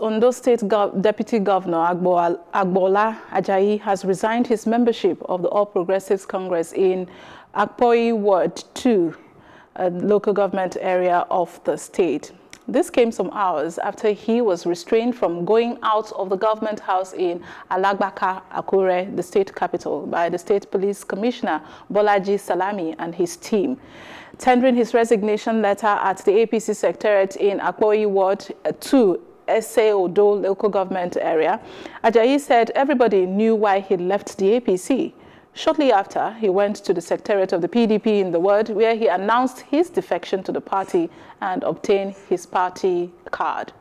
Ondo State Gov Deputy Governor Agbola Ajayi has resigned his membership of the All Progressives Congress in Akpoi Ward 2, a uh, local government area of the state. This came some hours after he was restrained from going out of the government house in Alagbaka, Akure, the state capital, by the state police commissioner, Bolaji Salami, and his team. Tendering his resignation letter at the APC secretariat in Akpoi Ward 2 Sao Do local government area, Ajayi said everybody knew why he left the APC. Shortly after, he went to the secretariat of the PDP in the ward where he announced his defection to the party and obtained his party card.